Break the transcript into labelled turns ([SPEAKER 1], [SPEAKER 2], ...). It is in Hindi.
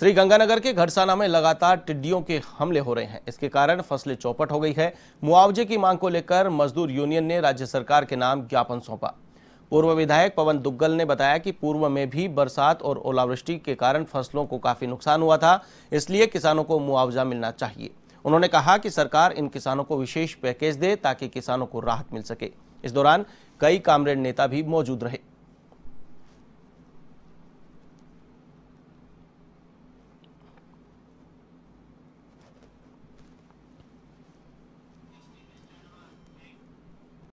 [SPEAKER 1] श्री गंगानगर के घरसाना में लगातार टिड्डियों के हमले हो रहे हैं इसके कारण फसलें चौपट हो गई है मुआवजे की मांग को लेकर मजदूर यूनियन ने राज्य सरकार के नाम ज्ञापन सौंपा पूर्व विधायक पवन दुग्गल ने बताया कि पूर्व में भी बरसात और ओलावृष्टि के कारण फसलों को काफी नुकसान हुआ था इसलिए किसानों को मुआवजा मिलना चाहिए उन्होंने कहा कि सरकार इन किसानों को विशेष पैकेज दे ताकि किसानों को राहत मिल सके इस दौरान कई कामरेड नेता भी मौजूद रहे